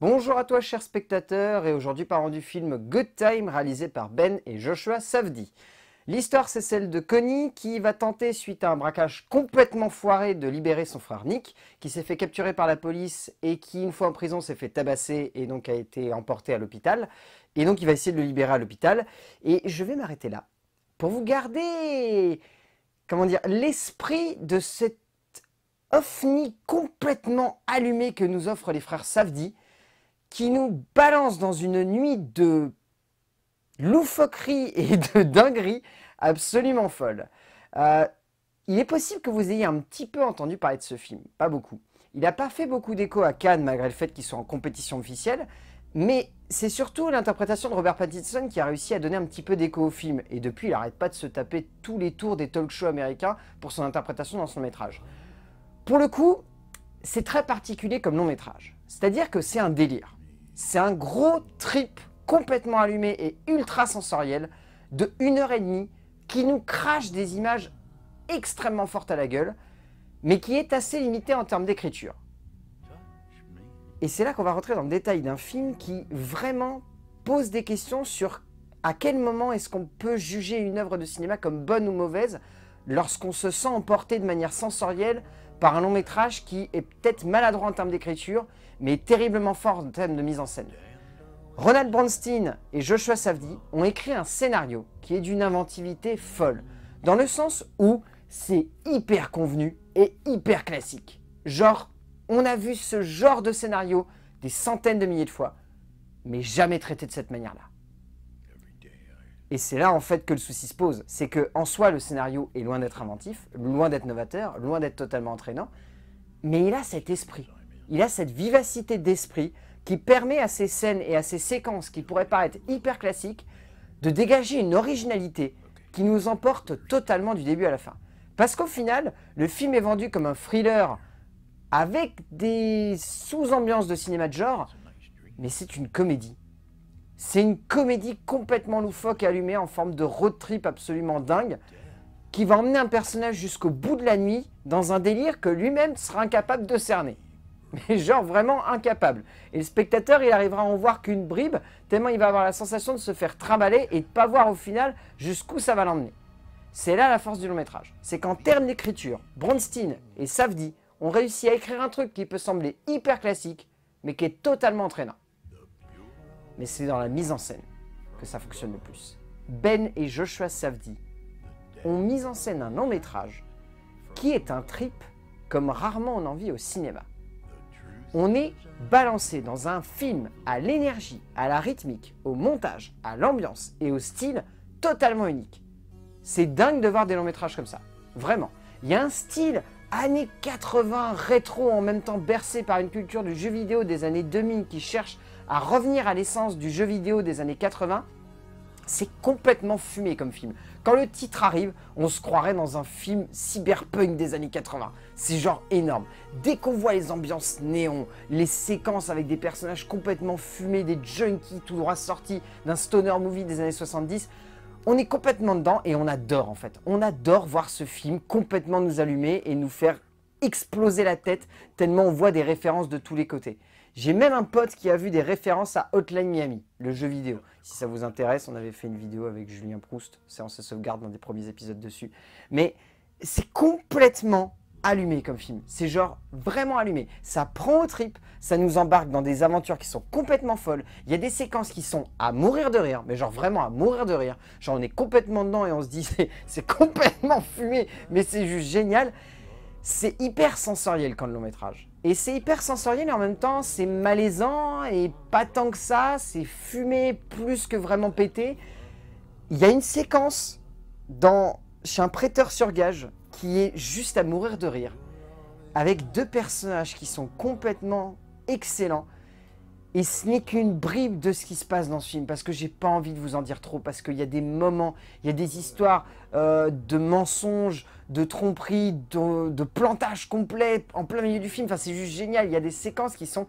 Bonjour à toi chers spectateurs et aujourd'hui parlons du film Good Time réalisé par Ben et Joshua Savdi. L'histoire c'est celle de Connie qui va tenter suite à un braquage complètement foiré de libérer son frère Nick qui s'est fait capturer par la police et qui une fois en prison s'est fait tabasser et donc a été emporté à l'hôpital et donc il va essayer de le libérer à l'hôpital et je vais m'arrêter là pour vous garder comment dire l'esprit de cette ovni complètement allumé que nous offrent les frères Savdi qui nous balance dans une nuit de loufoquerie et de dinguerie absolument folle. Euh, il est possible que vous ayez un petit peu entendu parler de ce film, pas beaucoup. Il n'a pas fait beaucoup d'écho à Cannes malgré le fait qu'il soit en compétition officielle, mais c'est surtout l'interprétation de Robert Pattinson qui a réussi à donner un petit peu d'écho au film, et depuis il n'arrête pas de se taper tous les tours des talk shows américains pour son interprétation dans son métrage. Pour le coup, c'est très particulier comme long métrage, c'est-à-dire que c'est un délire. C'est un gros trip complètement allumé et ultra sensoriel de 1 heure et demie qui nous crache des images extrêmement fortes à la gueule, mais qui est assez limité en termes d'écriture. Et c'est là qu'on va rentrer dans le détail d'un film qui vraiment pose des questions sur à quel moment est-ce qu'on peut juger une œuvre de cinéma comme bonne ou mauvaise lorsqu'on se sent emporté de manière sensorielle par un long métrage qui est peut-être maladroit en termes d'écriture, mais terriblement fort en termes de mise en scène. Ronald Bronstein et Joshua Savdi ont écrit un scénario qui est d'une inventivité folle, dans le sens où c'est hyper convenu et hyper classique. Genre, on a vu ce genre de scénario des centaines de milliers de fois, mais jamais traité de cette manière-là. Et c'est là en fait que le souci se pose, c'est que en soi le scénario est loin d'être inventif, loin d'être novateur, loin d'être totalement entraînant, mais il a cet esprit, il a cette vivacité d'esprit qui permet à ces scènes et à ces séquences qui pourraient paraître hyper classiques de dégager une originalité qui nous emporte totalement du début à la fin. Parce qu'au final, le film est vendu comme un thriller avec des sous-ambiances de cinéma de genre, mais c'est une comédie. C'est une comédie complètement loufoque et allumée en forme de road trip absolument dingue qui va emmener un personnage jusqu'au bout de la nuit dans un délire que lui-même sera incapable de cerner. Mais genre vraiment incapable. Et le spectateur, il arrivera à en voir qu'une bribe, tellement il va avoir la sensation de se faire trimballer et de pas voir au final jusqu'où ça va l'emmener. C'est là la force du long métrage. C'est qu'en termes d'écriture, Bronstein et Savdi ont réussi à écrire un truc qui peut sembler hyper classique, mais qui est totalement entraînant mais c'est dans la mise en scène que ça fonctionne le plus. Ben et Joshua Savdi ont mis en scène un long métrage qui est un trip comme rarement on en vit au cinéma. On est balancé dans un film à l'énergie, à la rythmique, au montage, à l'ambiance et au style totalement unique. C'est dingue de voir des longs métrages comme ça, vraiment. Il y a un style années 80 rétro en même temps bercé par une culture du jeu vidéo des années 2000 qui cherche à revenir à l'essence du jeu vidéo des années 80, c'est complètement fumé comme film. Quand le titre arrive, on se croirait dans un film cyberpunk des années 80. C'est genre énorme. Dès qu'on voit les ambiances néons, les séquences avec des personnages complètement fumés, des junkies tout droit sortis d'un stoner movie des années 70, on est complètement dedans et on adore en fait. On adore voir ce film complètement nous allumer et nous faire exploser la tête tellement on voit des références de tous les côtés. J'ai même un pote qui a vu des références à Hotline Miami, le jeu vidéo. Si ça vous intéresse, on avait fait une vidéo avec Julien Proust, on se sauvegarde, dans des premiers épisodes dessus. Mais c'est complètement allumé comme film. C'est genre vraiment allumé. Ça prend au trip, ça nous embarque dans des aventures qui sont complètement folles. Il y a des séquences qui sont à mourir de rire, mais genre vraiment à mourir de rire. Genre on est complètement dedans et on se dit c'est complètement fumé, mais c'est juste génial c'est hyper sensoriel quand le long métrage. Et c'est hyper sensoriel et en même temps c'est malaisant et pas tant que ça, c'est fumé plus que vraiment pété. Il y a une séquence dans chez un prêteur sur gage qui est juste à mourir de rire, avec deux personnages qui sont complètement excellents. Et ce n'est qu'une bribe de ce qui se passe dans ce film, parce que j'ai pas envie de vous en dire trop, parce qu'il y a des moments, il y a des histoires euh, de mensonges, de tromperies, de, de plantages complets en plein milieu du film. Enfin, c'est juste génial. Il y a des séquences qui sont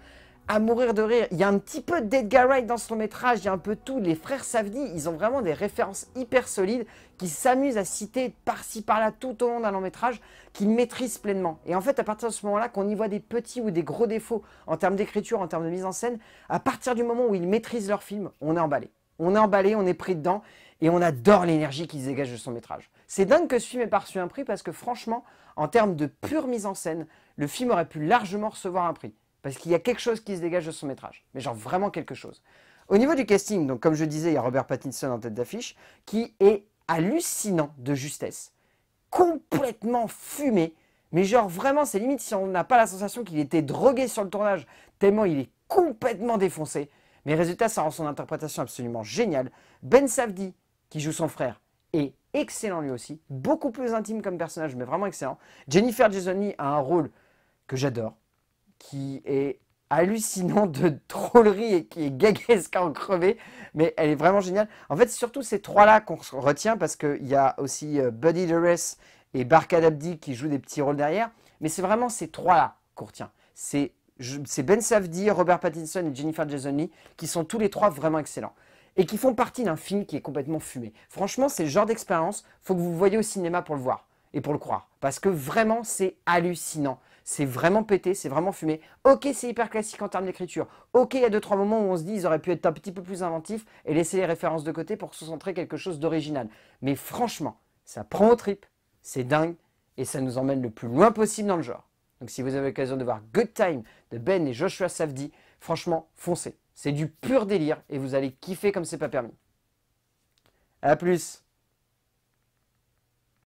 à mourir de rire. Il y a un petit peu d'Edgar Wright dans son métrage, il y a un peu tout. Les frères Savdi, ils ont vraiment des références hyper solides qui s'amusent à citer par-ci par-là tout au long d'un long métrage, qu'ils maîtrisent pleinement. Et en fait, à partir de ce moment-là, qu'on y voit des petits ou des gros défauts en termes d'écriture, en termes de mise en scène, à partir du moment où ils maîtrisent leur film, on est emballé. On est emballé, on est pris dedans et on adore l'énergie qu'ils dégagent de son métrage. C'est dingue que ce film ait pas reçu un prix parce que franchement, en termes de pure mise en scène, le film aurait pu largement recevoir un prix. Parce qu'il y a quelque chose qui se dégage de son métrage. Mais genre vraiment quelque chose. Au niveau du casting, donc comme je disais, il y a Robert Pattinson en tête d'affiche, qui est hallucinant de justesse. Complètement fumé. Mais genre vraiment, c'est limite si on n'a pas la sensation qu'il était drogué sur le tournage, tellement il est complètement défoncé. Mais résultat, ça rend son interprétation absolument géniale. Ben Savdi, qui joue son frère, est excellent lui aussi, beaucoup plus intime comme personnage, mais vraiment excellent. Jennifer Leigh a un rôle que j'adore, qui est hallucinant de drôlerie et qui est gaguesque à en crever, mais elle est vraiment géniale. En fait, c'est surtout ces trois-là qu'on retient parce qu'il y a aussi euh, Buddy Duress et Barkhad Abdi qui jouent des petits rôles derrière, mais c'est vraiment ces trois-là qu'on retient. C'est Ben Safdie, Robert Pattinson et Jennifer Jason Lee qui sont tous les trois vraiment excellents et qui font partie d'un film qui est complètement fumé. Franchement, c'est le genre d'expérience, faut que vous voyez au cinéma pour le voir et pour le croire parce que vraiment c'est hallucinant c'est vraiment pété, c'est vraiment fumé. Ok, c'est hyper classique en termes d'écriture. Ok, il y a deux, trois moments où on se dit ils auraient pu être un petit peu plus inventifs et laisser les références de côté pour se centrer quelque chose d'original. Mais franchement, ça prend au tripes, c'est dingue et ça nous emmène le plus loin possible dans le genre. Donc si vous avez l'occasion de voir Good Time de Ben et Joshua Safdie, franchement, foncez. C'est du pur délire et vous allez kiffer comme c'est pas permis. A plus